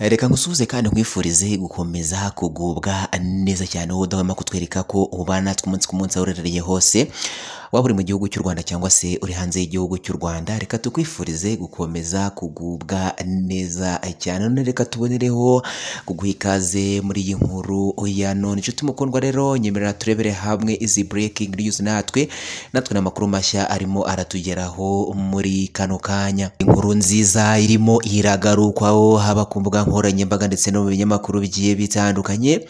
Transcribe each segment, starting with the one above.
Eh, reka ngusuhuze kandi nkwifurize gukomeza kugubwa neza cyane wowe udahwema kutwereka ko ubana natwe umunsi ku munsi aho hose waba uri mu gihugu cy'u rwanda cyangwa se uri hanze y'igihugu cy'u rwanda reka tukwifurize gukomeza kugubwa neza cyane none reka tubonereho kuguha ikaze muri iyi nkuru ya none inshuti mukundwa rero nyemerera turebere hamwe izi breaking news natwe natwe n'amakuru mashya arimo aratugeraho muri kano kanya inkuru nziza irimo iragarukwaho haba ku mbuga nkoranyambaga ndetse no mu binyamakuru bigiye bitandukanye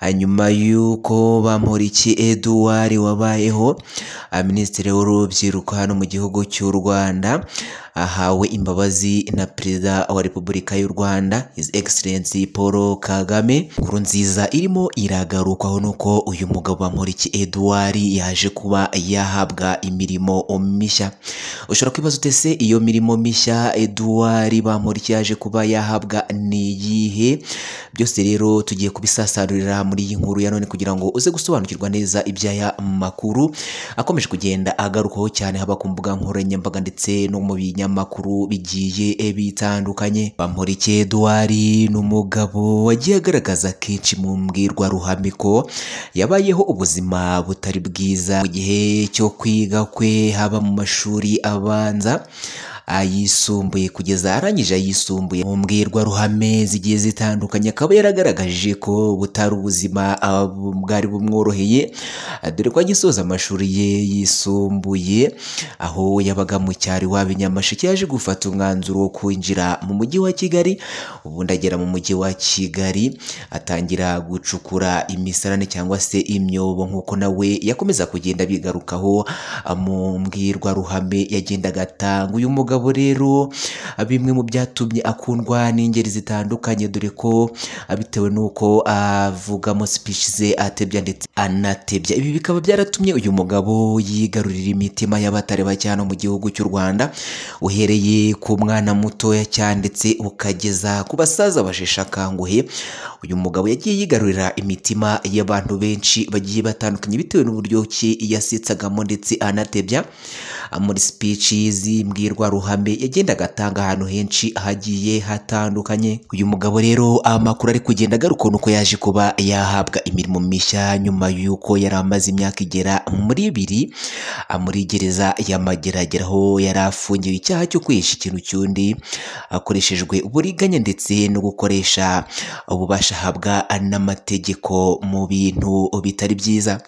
hanyuma y'uko bamporiki eduwari wabayeho Ah, minisitiri w'urubyiruko hano mu gihugu cy'u Rwanda ahawe imbabazi na perezida wa repubulika y'u Rwanda his excellency Paul Kagame inkuru nziza irimo iragarukwaho nuko uyu mugabo Bamporiki Edouard yaje kuba yahabwa imirimo mishya ushobora kwibaza ute se iyo mirimo mishya Edouard Bamporiki yaje kuba yahabwa ni iyihe byose rero tugiye kubisasarurira muri iyi nkuru ya none kugira ngo uze gusobanukirwa neza iby'aya makuru akomeje akomeje kugenda agarukaho cyane haba ku mbuga nkoranyambaga ndetse no mu binyamakuru bigiye eh, bitandukanye Bamporiki Edouard ni umugabo wagiye agaragaza kenshi mu mbwirwaruhame ko yabayeho ubuzima butari bwiza mu gihe cyo kwiga kwe haba mu mashuri abanza ayisumbuye kugeza arangije ayisumbuye mu mbwirwaruhame zigiye zitandukanye akaba yaragaragaje ko butari ubuzima bwari bumworoheye dore ko agisoza amashuri ye yisumbuye aho yabaga mu cyari waba nyamasheke yaje gufata umwanzuro wo kwinjira mu mujyi wa kigali ubundi agera mu mujyi wa kigali atangira gucukura imisarane cyangwa se imyobo nk'uko nawe yakomeza kugenda bigarukaho mu mbwirwaruhame yagendaga atanga uyu mugabo mugabo rero bimwe mu byatumye akundwa n'ingeri zitandukanye dore ko bitewe n'uko avugamo speech ze atebya ndetse anatebya ibi bikaba byaratumye uyu mugabo yigarurira imitima y'abatareba cyane mu gihugu cy'u Rwanda uhereye ku mwana mutoya cyane ndetse ukageza ku basaza basheshe akanguhe uyu mugabo yagiye yigarurira imitima y'abantu benshi bagiye batandukanye bitewe n'uburyo ki yasetsagamo ndetse anatebya Ah, muri speech z'imbwirwaruhame yagendaga atanga ahantu henshi hagiye hatandukanye uyu mugabo rero amakuru ari kugenda agaruka uko yaje kuba yahabwa imirimo mishya nyuma y'uko yari amaze imyaka igera muri ibiri ah, muri gereza ya mageragera aho yari afungiwe icyaha cyo kwihisha ikintu cy'undi akoreshejwe uburiganya ndetse no gukoresha ububasha ahabwa n'amategeko mu bintu bitari byiza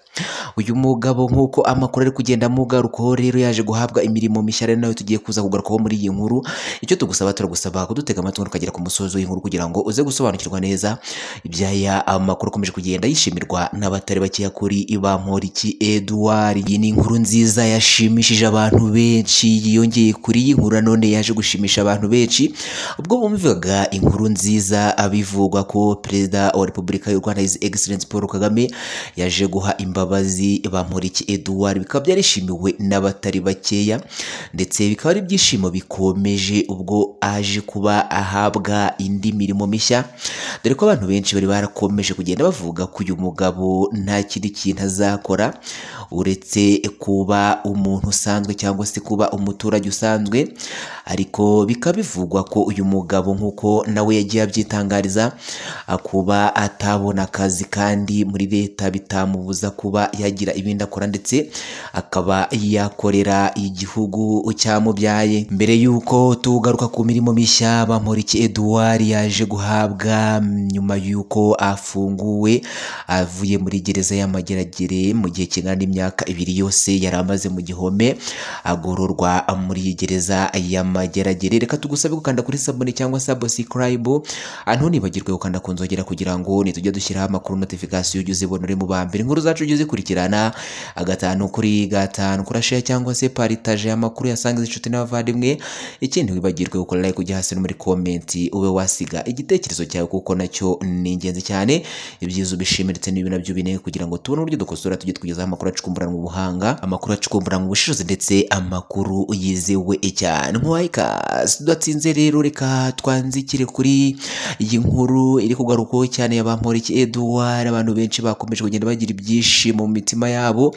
uyu mugabo nk'uko amakuru ari kugenda amugarukaho rero yaje guhabwa imirimo mishya rero nawe tugiye kuza kugarukaho muri iyi nkuru icyo tugusaba turagusaba kudutega amatwi ukagera ku musozo w'inkuru kugira ngo uze gusobanukirwa neza ibyaya amakuru akomeje kugenda yishimirwa n'abatari bakeya kuri Ibamporiki Edouard iyi ni inkuru nziza yashimishije abantu benshi yiyongeye kuri iyi nkuru none yaje gushimisha abantu benshi ubwo bumvaga inkuru nziza abivugwa ko perezida wa repubulika y'u Rwanda his excellence Paul Kagame yaje guha imbabazi abahanzi bamporiki Edouard bikaba byarishimiwe n'abatari bakeya ndetse bikaba ari ibyishimo bikomeje ubwo aje kuba ahabwa indi mirimo mishya dore ko abantu benshi bari barakomeje kugenda bavuga ko uyu mugabo nta kindi kintu azakora uretse kuba umuntu usanzwe cyangwa se kuba umuturage usanzwe ariko bikaba bivugwa ko uyu mugabo nk'uko nawe yagiye abyitangariza kuba atabona akazi kandi muri leta bitamubuza kuba yagiye yagira ibindi akora ndetse akaba yakorera igihugu cyamubyaye mbere y'uko tugaruka ku mirimo mishya bamporiki Edouard yaje guhabwa nyuma y'uko afunguwe avuye muri gereza y'amageragere mu gihe kingana n'imyaka ibiri yose yari amaze mu gihome agororwa muri iyi gereza y'amageragere reka tugusabe gukanda kuri sabune cyangwa sabusikarayibu ntunibagirwe gukanda ku nzogera kugira ngo nitujya dushyiraho amakuru notifikasiyo ujye uzibonere mu ba mbere inkuru zacu ujye uzikurikira ijana agatanu kuri gatanu kuri cyangwa se paritaje amakuru yasangiza inshuti n'abavandimwe ikindi wibagirwe gukora like ujya hasi no muri komenti ube wasiga igitekerezo cyawe kuko nacyo ni ingenzi cyane ibyiza ubishimira ndetse n'ibi nabyo bine kugira ngo tubone uburyo dukosora tujye tugezaho amakuru acukumburana ubuhanga amakuru acukumburana ubushishozi ndetse amakuru yizewe cyane nk'uwayikasi tudatsinze rero reka twanzikire kuri iyi nkuru iri kugarukaho cyane ya bamporiki Edouard abantu benshi bakomeje kugenda bagira ibyishimo mu mitima mitima yabo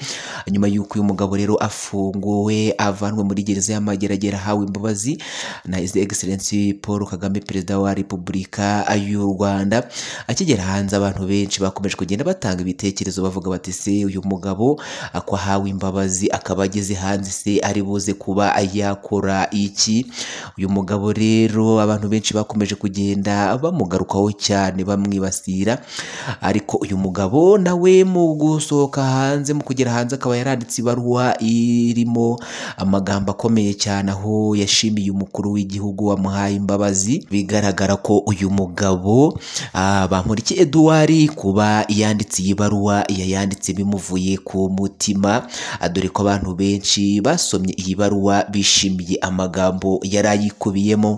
nyuma y'uko uyu mugabo rero afunguwe avanwe muri gereza y'amageragere ahawe imbabazi na his excellency paul kagame perezida wa repubulika y'u rwanda akigera hanze abantu benshi bakomeje kugenda batanga ibitekerezo bavuga bati se uyu mugabo ko ahawe imbabazi akaba ageze hanze se ari buze kuba yakora iki uyu mugabo rero abantu benshi bakomeje kugenda bamugarukaho cyane bamwibasira ariko uyu mugabo nawe mu gusohoka hanze mu kugera hanze akaba yaranditse ibaruwa irimo amagambo akomeye cyane aho yashimiye umukuru w'igihugu wamuhaye imbabazi bigaragara ko uyu mugabo ah, bamuriki Edouard kuba yanditse iyi baruwa yayanditse bimuvuye ku mutima ah, dore ko abantu benshi basomye iyi baruwa bishimiye amagambo yari ayikubiyemo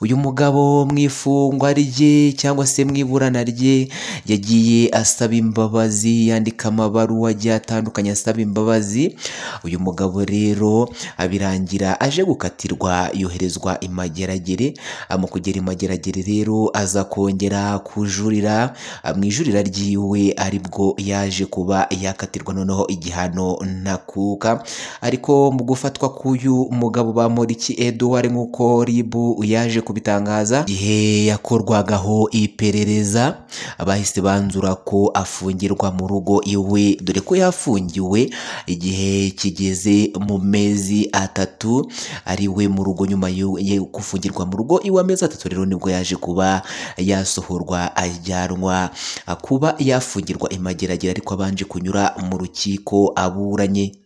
uyu mugabo mu ifungwa rye cyangwa se mu iburana rye yagiye asaba imbabazi yandika amabaruwa agiye atandukanye asaba imbabazi uyu mugabo rero abirangira aje gukatirwa yoherezwa imageragere mu kugera imageragere rero aza kongera kujurira mu ijurira ryiwe aribwo yaje kuba yakatirwa noneho igihano ntakuka ariko mu gufatwa k'uyu mugabo bamuriki eduwari nk'uko ribu yaje kubitangaza igihe yakorwagaho iperereza bahise banzura ko afungirwa mu rugo iwe dore ko yafungiwe igihe kigeze mu mezi atatu ari we mu rugo nyuma yo gufungirwa mu rugo iwe amezi atatu rero nibwo yaje kuba yasohorwa ajyanwa kuba yafungirwa imageragere ariko abanje kunyura mu rukiko aburanye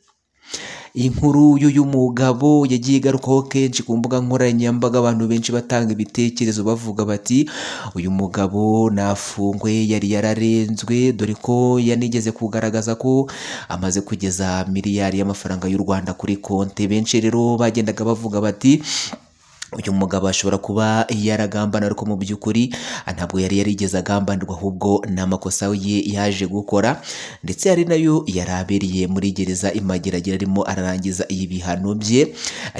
inkuru y'uyu mugabo yagiye igarukaho kenshi ku mbuga nkoranyambaga abantu benshi batanga ibitekerezo bavuga bati uyu mugabo nafungwe yari yararenzwe dore ko yanigeze kugaragaza ko amaze kugeza miliyari y'amafaranga y'u Rwanda kuri konti benshi rero bagendaga bavuga bati uyu mugabo ashobora kuba yaragambana ariko mu by'ukuri ah, ntabwo yari yarigeze agambanirwa ahubwo ni amakosa ye yaje gukora ndetse hari nayo yari abereye muri gereza imageragira arimo ararangiza bihano bye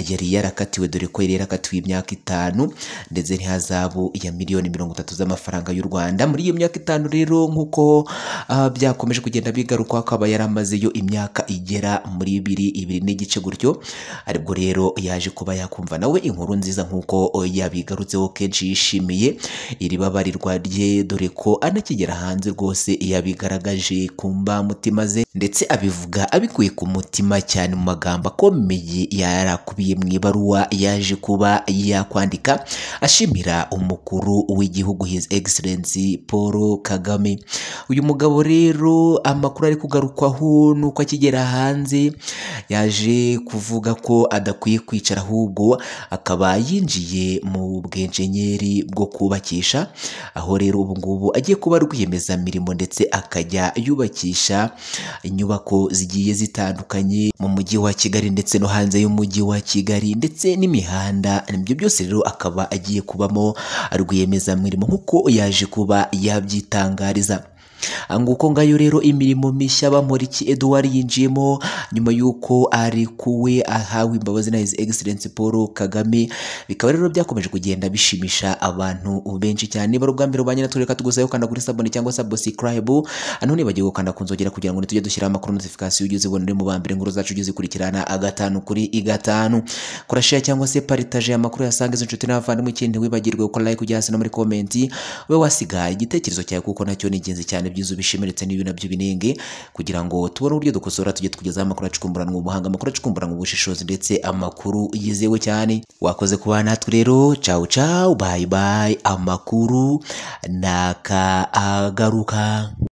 yari yarakatiwe dore ko yari yarakatiwe imyaka itanu ndetse n'ihazabu ya miliyoni mirongo itatu z'amafaranga y'u Rwanda muri iyo myaka itanu rero nk'uko ah, byakomeje kugenda bigaruka akaba yari amazeyo imyaka igera muri ibiri ibiri n'igice gutyo aribwo rero yaje kuba yakumva nawe inkuru nziza neza nk'uko yabigarutseho kenshi yishimiye iri babarirwa rye dore ko anakigera hanze rwose yabigaragaje ku mutima ze ndetse abivuga abikuye ku mutima cyane mu magambo akomeye yarakubiye mu ibaruwa yaje kuba yakwandika ashimira umukuru w'igihugu his Excellency paul kagame uyu mugabo rero amakuru ari kugarukwaho nuko akigera hanze yaje kuvuga ko adakwiye kwicara ahubwo akaba yinjiye mu bwenjenyeri bwo kubakisha aho rero ubu ngubu agiye kuba rwiyemezamirimo ndetse akajya yubakisha inyubako zigiye zitandukanye mu mujyi wa Kigali ndetse no hanze y'umujyi wa Kigali ndetse n'imihanda ibyo byose rero akaba agiye kubamo rwiyemezamirimo nk'uko yaje kuba yabyitangariza nguko ngayo rero imirimo mishya bamuriki eduwari yinjiyemo nyuma y'uko arekuwe ahawe imbabazi na hizi egiserensi paul kagame bikaba rero byakomeje kugenda bishimisha abantu benshi cyane bari ubwa mbere ubanye natwereka tugusayo ukanda kuri sabone cyangwa se bosicrayibu hano ah, nibagiwe gukanda ku nzogera kugira ngo ntitujye dushyiraho amakuru notifikasiyo ugeze ubona uri mu bambere inkuru zacu ugeze ukurikirana agatanu kuri gatanu kurashiya cyangwa se paritaje amakuru yasanga izo nshuti n'abavandimwe ikindi ntiwibagirwe gukora like ujya no muri komenti we wasiga igitekerezo cyawe kuko nacyo ni ingenzi cyane byiza ubishime ndetse n'ibi nabyo binenge kugira ngo tubone uburyo dukosora tujye tukugezaho amakuru acukumburanwa ubuhanga amakuru acukumburanwa ubushishozi ndetse amakuru yizewe cyane wakoze kubana natwe rero cawu cawu bayi bayi amakuru naka agaruka